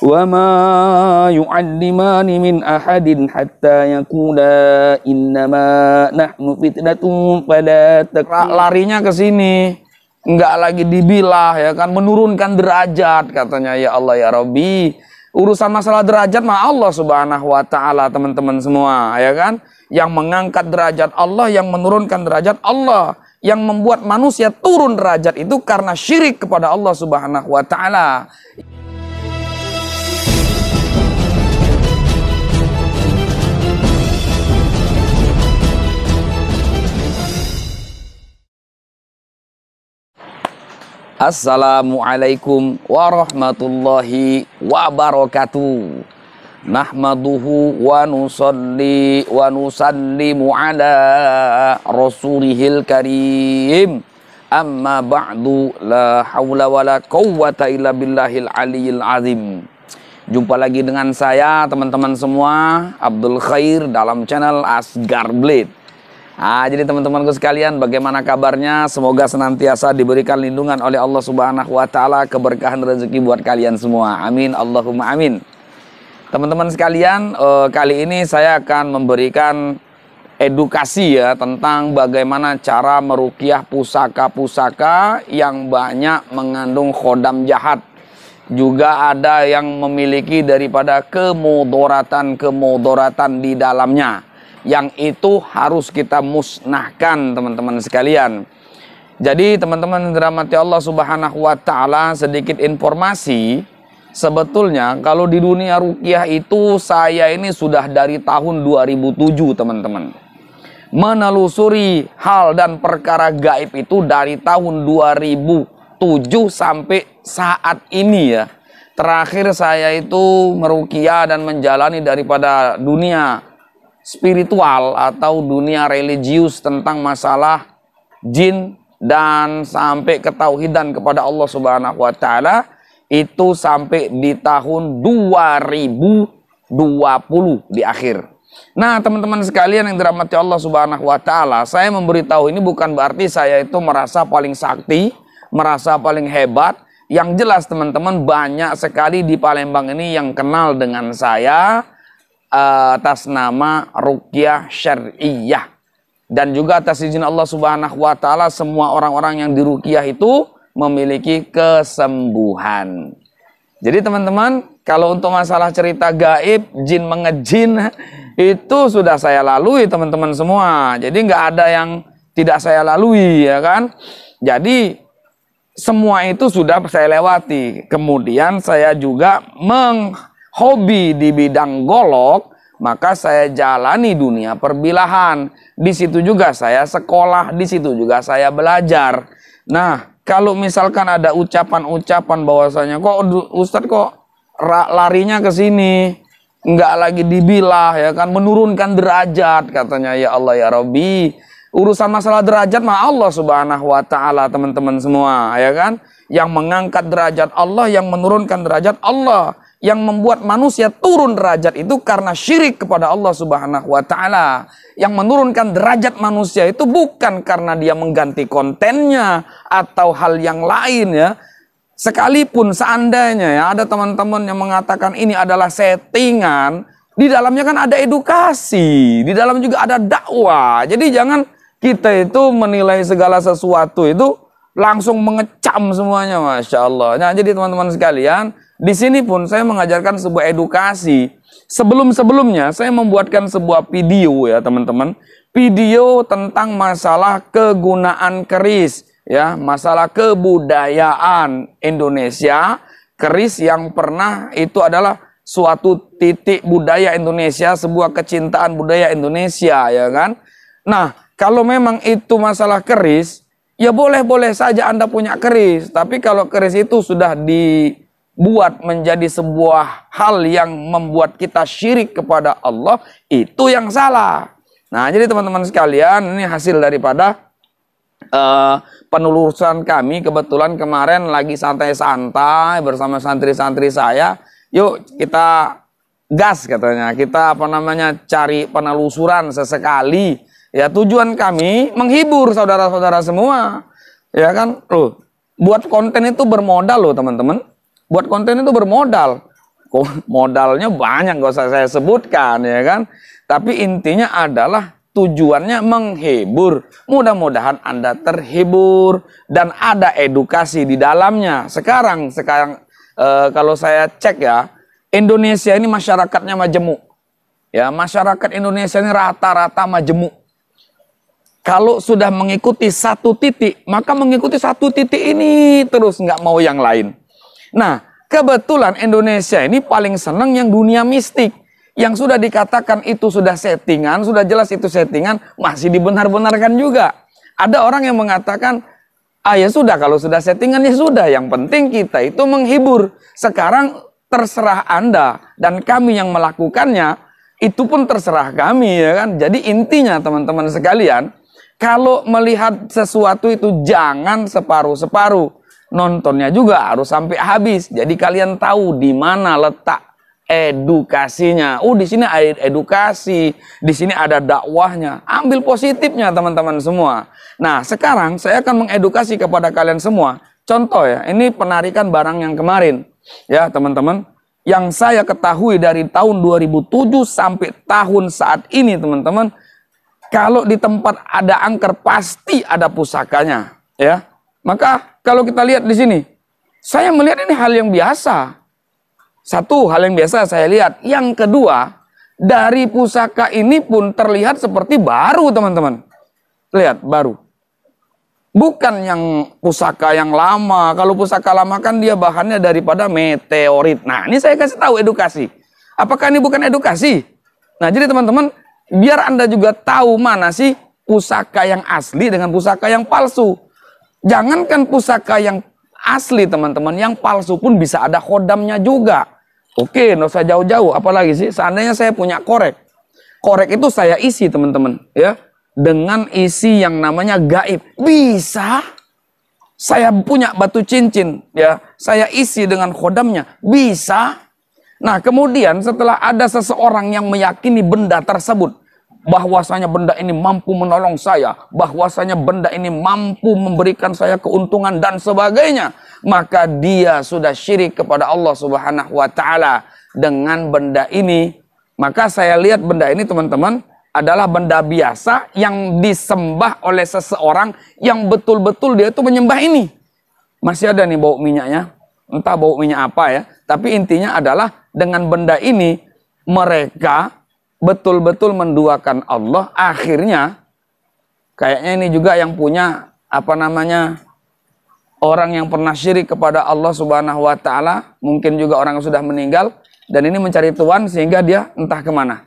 وما يعلمان من أحد حتى يقولا إنما نحن فتنة فلا تكفر larinya ke sini nggak lagi dibilah ya kan menurunkan derajat katanya ya Allah ya Rabbi urusan masalah derajat mah Allah subhanahu wa ta'ala teman-teman semua ya kan yang mengangkat derajat Allah yang menurunkan derajat Allah yang membuat manusia turun derajat itu karena syirik kepada Allah subhanahu wa ta'ala Assalamualaikum warahmatullahi wabarakatuh. Nahmaduhu wa nusalli wa nusallimu ala rasulihil karim. Amma ba'du la hawla wa la quwwata illa billahil aliyil azim. Jumpa lagi dengan saya teman-teman semua Abdul Khair dalam channel Asgar Blade. Nah, jadi teman-temanku sekalian, bagaimana kabarnya? Semoga senantiasa diberikan lindungan oleh Allah Subhanahu wa taala keberkahan rezeki buat kalian semua. Amin. Allahumma amin. Teman-teman sekalian, eh, kali ini saya akan memberikan edukasi ya tentang bagaimana cara merukiah pusaka-pusaka yang banyak mengandung khodam jahat. Juga ada yang memiliki daripada kemudoratan-kemudoratan di dalamnya yang itu harus kita musnahkan teman-teman sekalian. Jadi teman-teman dirahmati Allah Subhanahu wa taala sedikit informasi sebetulnya kalau di dunia rukiah itu saya ini sudah dari tahun 2007 teman-teman. Menelusuri hal dan perkara gaib itu dari tahun 2007 sampai saat ini ya. Terakhir saya itu merukiah dan menjalani daripada dunia spiritual atau dunia religius tentang masalah jin dan sampai ketauhidan kepada Allah Subhanahu wa taala itu sampai di tahun 2020 di akhir. Nah, teman-teman sekalian yang dirahmati Allah Subhanahu wa taala, saya memberitahu ini bukan berarti saya itu merasa paling sakti, merasa paling hebat. Yang jelas teman-teman banyak sekali di Palembang ini yang kenal dengan saya, atas nama rukyah syariah dan juga atas izin Allah Subhanahu wa taala semua orang-orang yang rukyah itu memiliki kesembuhan. Jadi teman-teman, kalau untuk masalah cerita gaib, jin mengejin, itu sudah saya lalui teman-teman semua. Jadi nggak ada yang tidak saya lalui ya kan. Jadi semua itu sudah saya lewati. Kemudian saya juga meng hobi di bidang golok, maka saya jalani dunia perbilahan. Di situ juga saya sekolah, di situ juga saya belajar. Nah, kalau misalkan ada ucapan-ucapan bahwasanya kok Ustadz kok larinya ke sini, nggak lagi dibilah ya kan menurunkan derajat katanya ya Allah ya Robi urusan masalah derajat mah Allah subhanahu wa taala teman-teman semua ya kan yang mengangkat derajat Allah yang menurunkan derajat Allah yang membuat manusia turun derajat itu karena syirik kepada Allah Subhanahu wa taala. Yang menurunkan derajat manusia itu bukan karena dia mengganti kontennya atau hal yang lain ya. Sekalipun seandainya ya ada teman-teman yang mengatakan ini adalah settingan, di dalamnya kan ada edukasi, di dalam juga ada dakwah. Jadi jangan kita itu menilai segala sesuatu itu langsung mengecam semuanya, masya Allah. Nah, jadi teman-teman sekalian, di sini pun saya mengajarkan sebuah edukasi. Sebelum-sebelumnya saya membuatkan sebuah video ya teman-teman, video tentang masalah kegunaan keris ya, masalah kebudayaan Indonesia. Keris yang pernah itu adalah suatu titik budaya Indonesia, sebuah kecintaan budaya Indonesia ya kan. Nah, kalau memang itu masalah keris, Ya boleh-boleh saja Anda punya keris, tapi kalau keris itu sudah dibuat menjadi sebuah hal yang membuat kita syirik kepada Allah, itu yang salah. Nah, jadi teman-teman sekalian, ini hasil daripada uh, penelusuran kami kebetulan kemarin lagi santai-santai bersama santri-santri saya. Yuk kita gas katanya. Kita apa namanya cari penelusuran sesekali Ya tujuan kami menghibur saudara-saudara semua. Ya kan? Loh, buat konten itu bermodal loh teman-teman. Buat konten itu bermodal. Modalnya banyak gak usah saya sebutkan ya kan. Tapi intinya adalah tujuannya menghibur. Mudah-mudahan Anda terhibur dan ada edukasi di dalamnya. Sekarang sekarang e, kalau saya cek ya, Indonesia ini masyarakatnya majemuk. Ya, masyarakat Indonesia ini rata-rata majemuk. Kalau sudah mengikuti satu titik, maka mengikuti satu titik ini terus nggak mau yang lain. Nah, kebetulan Indonesia ini paling senang yang dunia mistik. Yang sudah dikatakan itu sudah settingan, sudah jelas itu settingan, masih dibenar-benarkan juga. Ada orang yang mengatakan, ah ya sudah kalau sudah settingan ya sudah, yang penting kita itu menghibur. Sekarang terserah Anda dan kami yang melakukannya, itu pun terserah kami ya kan. Jadi intinya teman-teman sekalian, kalau melihat sesuatu itu jangan separuh-separuh. Nontonnya juga harus sampai habis. Jadi kalian tahu di mana letak edukasinya. Oh, di sini ada edukasi, di sini ada dakwahnya. Ambil positifnya teman-teman semua. Nah, sekarang saya akan mengedukasi kepada kalian semua. Contoh ya, ini penarikan barang yang kemarin. Ya, teman-teman, yang saya ketahui dari tahun 2007 sampai tahun saat ini, teman-teman, kalau di tempat ada angker pasti ada pusakanya, ya. Maka kalau kita lihat di sini, saya melihat ini hal yang biasa. Satu hal yang biasa saya lihat. Yang kedua, dari pusaka ini pun terlihat seperti baru, teman-teman. Lihat, baru. Bukan yang pusaka yang lama. Kalau pusaka lama kan dia bahannya daripada meteorit. Nah, ini saya kasih tahu edukasi. Apakah ini bukan edukasi? Nah, jadi teman-teman, biar Anda juga tahu mana sih pusaka yang asli dengan pusaka yang palsu. Jangankan pusaka yang asli teman-teman, yang palsu pun bisa ada khodamnya juga. Oke, nggak usah jauh-jauh. Apalagi sih, seandainya saya punya korek. Korek itu saya isi teman-teman. ya Dengan isi yang namanya gaib. Bisa. Saya punya batu cincin. ya Saya isi dengan khodamnya. Bisa. Nah, kemudian setelah ada seseorang yang meyakini benda tersebut, bahwasanya benda ini mampu menolong saya, bahwasanya benda ini mampu memberikan saya keuntungan dan sebagainya, maka dia sudah syirik kepada Allah Subhanahu wa taala dengan benda ini. Maka saya lihat benda ini teman-teman adalah benda biasa yang disembah oleh seseorang yang betul-betul dia itu menyembah ini. Masih ada nih bau minyaknya entah bau minyak apa ya, tapi intinya adalah dengan benda ini mereka betul-betul menduakan Allah akhirnya kayaknya ini juga yang punya apa namanya orang yang pernah syirik kepada Allah Subhanahu wa taala, mungkin juga orang yang sudah meninggal dan ini mencari tuan sehingga dia entah kemana.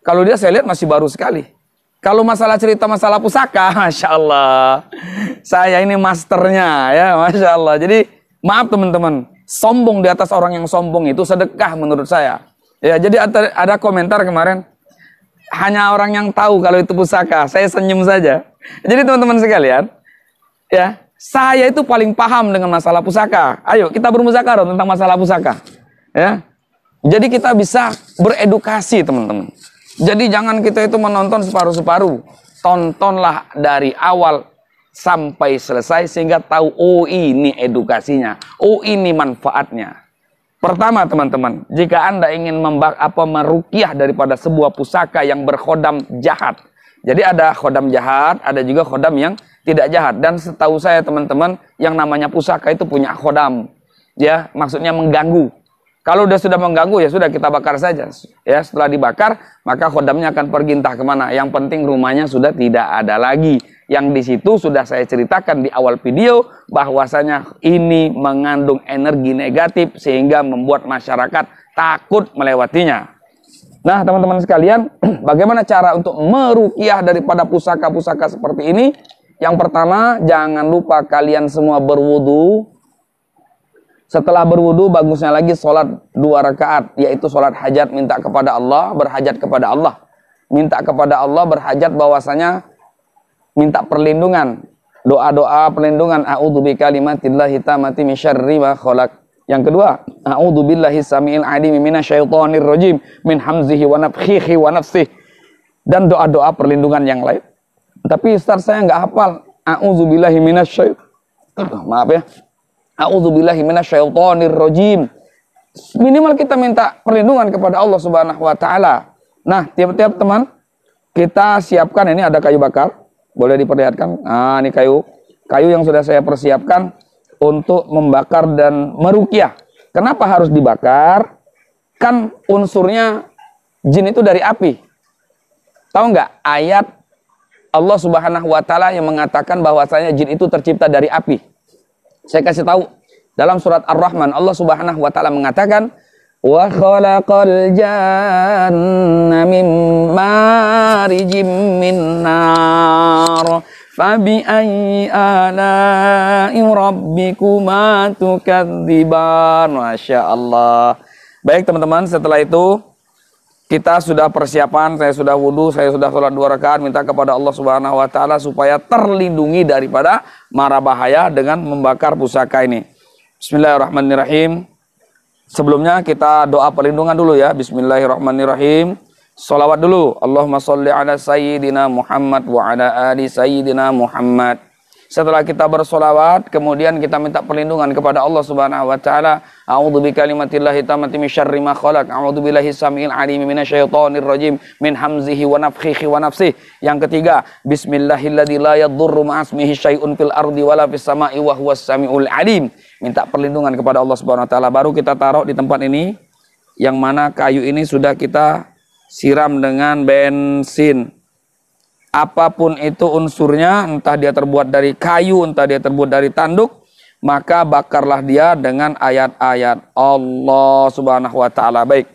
Kalau dia saya lihat masih baru sekali. Kalau masalah cerita masalah pusaka, masya Allah, saya ini masternya ya, masya Allah. Jadi Maaf teman-teman, sombong di atas orang yang sombong itu sedekah menurut saya. Ya, jadi ada komentar kemarin, hanya orang yang tahu kalau itu pusaka. Saya senyum saja. Jadi teman-teman sekalian, ya, saya itu paling paham dengan masalah pusaka. Ayo kita bermuzakarah tentang masalah pusaka. Ya. Jadi kita bisa beredukasi, teman-teman. Jadi jangan kita itu menonton separuh-separuh. Tontonlah dari awal sampai selesai sehingga tahu oh ini edukasinya, oh ini manfaatnya. Pertama teman-teman, jika Anda ingin membak apa merukiah daripada sebuah pusaka yang berkhodam jahat. Jadi ada khodam jahat, ada juga khodam yang tidak jahat. Dan setahu saya teman-teman, yang namanya pusaka itu punya khodam. Ya, maksudnya mengganggu. Kalau sudah sudah mengganggu ya sudah kita bakar saja. Ya setelah dibakar maka khodamnya akan pergi entah kemana. Yang penting rumahnya sudah tidak ada lagi. Yang di situ sudah saya ceritakan di awal video bahwasanya ini mengandung energi negatif sehingga membuat masyarakat takut melewatinya. Nah teman-teman sekalian bagaimana cara untuk merukiah daripada pusaka-pusaka seperti ini? Yang pertama jangan lupa kalian semua berwudu setelah berwudu bagusnya lagi sholat dua rakaat yaitu sholat hajat minta kepada Allah berhajat kepada Allah minta kepada Allah berhajat bahwasanya minta perlindungan doa-doa perlindungan a'udzubika kalimatillahi tamati misyarri wa kholak yang kedua, a'udzu billahi samiil mimina syaitonir rojim min hamzihi wa nafthihi wa nafsih. Dan doa-doa perlindungan yang lain. Tapi Ustaz saya nggak hafal. A'udzu billahi syaitonir Maaf ya. A'udzubillahi Minimal kita minta perlindungan kepada Allah Subhanahu wa taala. Nah, tiap-tiap teman kita siapkan ini ada kayu bakar. Boleh diperlihatkan? Nah, ini kayu. Kayu yang sudah saya persiapkan untuk membakar dan merukyah. Kenapa harus dibakar? Kan unsurnya jin itu dari api. Tahu nggak ayat Allah Subhanahu wa taala yang mengatakan bahwasanya jin itu tercipta dari api. Saya kasih tahu dalam surat Ar-Rahman Allah Subhanahu wa taala mengatakan wa khalaqal janna min marijim min nar fabi ayyi ala'i rabbikuma tukadziban masyaallah baik teman-teman setelah itu kita sudah persiapan, saya sudah wudhu, saya sudah sholat dua rakaat, minta kepada Allah Subhanahu Wa Taala supaya terlindungi daripada mara bahaya dengan membakar pusaka ini. Bismillahirrahmanirrahim. Sebelumnya kita doa perlindungan dulu ya. Bismillahirrahmanirrahim. Salawat dulu. Allahumma salli ala sayyidina Muhammad wa ala ali sayyidina Muhammad. Setelah kita bersolawat, kemudian kita minta perlindungan kepada Allah Subhanahu wa taala. A'udzu bikalimatillahi tammati min syarri ma khalaq. A'udzu billahi samiil alim minasyaitonir rajim min hamzihi wa nafkhihi wa nafsihi. Yang ketiga, bismillahilladzi la yadhurru ma'asmihi syai'un fil ardi wala fis sama'i wa huwas samiul alim. Minta perlindungan kepada Allah Subhanahu wa taala. Baru kita taruh di tempat ini yang mana kayu ini sudah kita siram dengan bensin apapun itu unsurnya, entah dia terbuat dari kayu, entah dia terbuat dari tanduk, maka bakarlah dia dengan ayat-ayat Allah Subhanahu wa taala. Baik.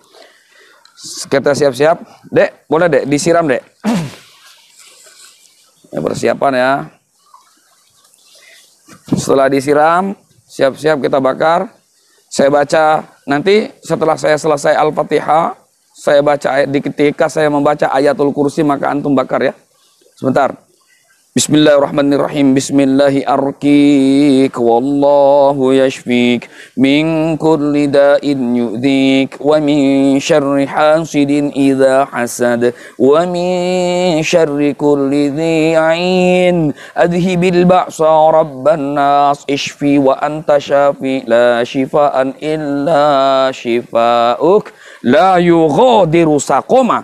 Kita siap-siap. Dek, boleh Dek disiram Dek. ya, persiapan ya. Setelah disiram, siap-siap kita bakar. Saya baca nanti setelah saya selesai Al-Fatihah, saya baca ketika saya membaca ayatul kursi maka antum bakar ya. Sebentar. Bismillahirrahmanirrahim. Bismillahi arkik wallahu yashfik min kulli da'in yudik. wa min syarri hasidin idza hasad wa min syarri kulli Adhi adhibil ba'sa rabban nas ishfi wa anta syafi la shifaan illa shifauk la yughadiru saqama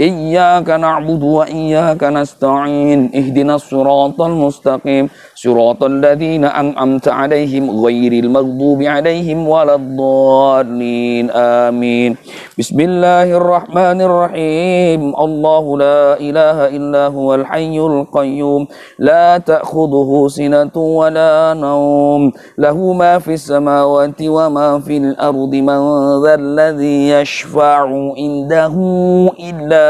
إياك نعبد وإياك نستعين اهدنا الصراط المستقيم صراط الذين أنعمت عليهم غير المغضوب عليهم ولا الضالين آمين بسم الله الرحمن الرحيم الله لا إله إلا هو الحي القيوم لا تأخذه سنة ولا نوم له ما في السماوات وما في الأرض من ذا الذي يشفع عنده إلا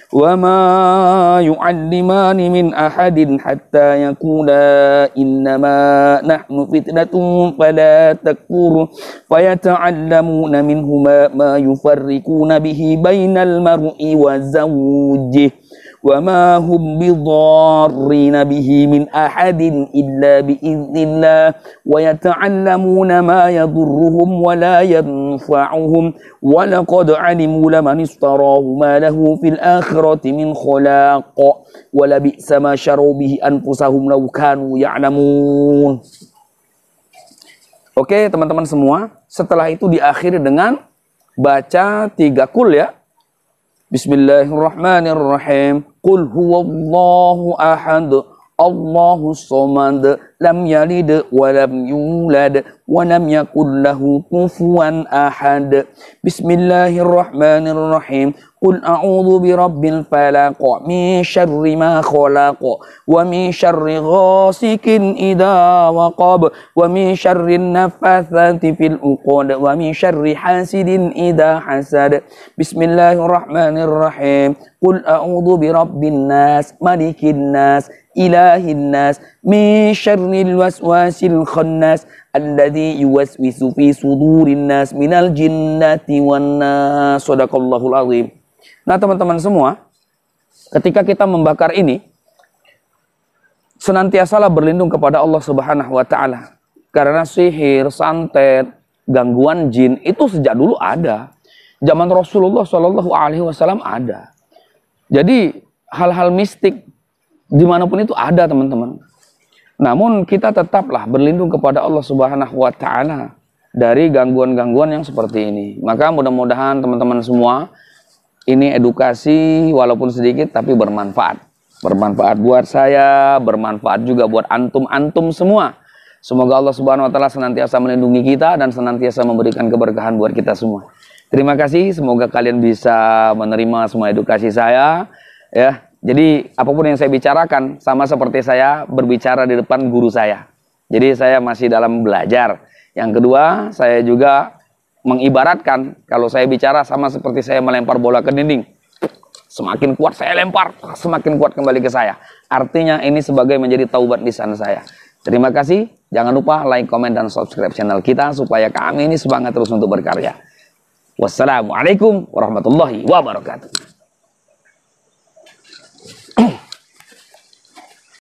وما يعلمان من أحد حتى يقولا إنما نحن فتنة فلا تكفر فيتعلمون منهما ما يفرقون به بين المرء وزوجه وَمَا هُمْ بِضَارِّينَ بِهِ مِنْ أَحَدٍ إِلَّا بِإِذْنِ اللَّهِ وَيَتَعَلَّمُونَ مَا يَضُرُّهُمْ وَلَا يَنفَعُهُمْ وَلَقَدْ عَلِمُوا لَمَنِ اشْتَرَاهُ مَا لَهُ فِي الْآخِرَةِ مِنْ خَلَاقٍ وَلَبِئْسَ مَا شَرَوْا بِهِ أَنفُسَهُمْ لَوْ كَانُوا يَعْلَمُونَ Oke, okay, teman-teman semua, setelah itu diakhiri dengan baca tiga kul ya. Bismillahirrahmanirrahim. قل هو الله أحد الله الصمد لم يلد ولم يولد ولم يكن له كفوا أحد بسم الله الرحمن الرحيم قل أعوذ برب الفلق من شر ما خلق ومن شر غاسق إذا وقب ومن شر النفاثات في الأقود ومن شر حاسد إذا حسد بسم الله الرحمن الرحيم قل أعوذ برب الناس ملك الناس إله الناس min syarril waswasil khannas alladzi yuwaswisu fi sudurin nas minal jinnati wan nas sadaqallahul azim nah teman-teman semua ketika kita membakar ini senantiasalah berlindung kepada Allah Subhanahu wa taala karena sihir santet gangguan jin itu sejak dulu ada zaman Rasulullah Shallallahu alaihi wasallam ada jadi hal-hal mistik dimanapun itu ada teman-teman namun kita tetaplah berlindung kepada Allah Subhanahu wa taala dari gangguan-gangguan yang seperti ini. Maka mudah-mudahan teman-teman semua ini edukasi walaupun sedikit tapi bermanfaat. Bermanfaat buat saya, bermanfaat juga buat antum-antum semua. Semoga Allah Subhanahu wa taala senantiasa melindungi kita dan senantiasa memberikan keberkahan buat kita semua. Terima kasih, semoga kalian bisa menerima semua edukasi saya ya jadi apapun yang saya bicarakan sama seperti saya berbicara di depan guru saya. Jadi saya masih dalam belajar. Yang kedua, saya juga mengibaratkan kalau saya bicara sama seperti saya melempar bola ke dinding. Semakin kuat saya lempar, semakin kuat kembali ke saya. Artinya ini sebagai menjadi taubat lisan saya. Terima kasih. Jangan lupa like, komen, dan subscribe channel kita supaya kami ini semangat terus untuk berkarya. Wassalamualaikum warahmatullahi wabarakatuh.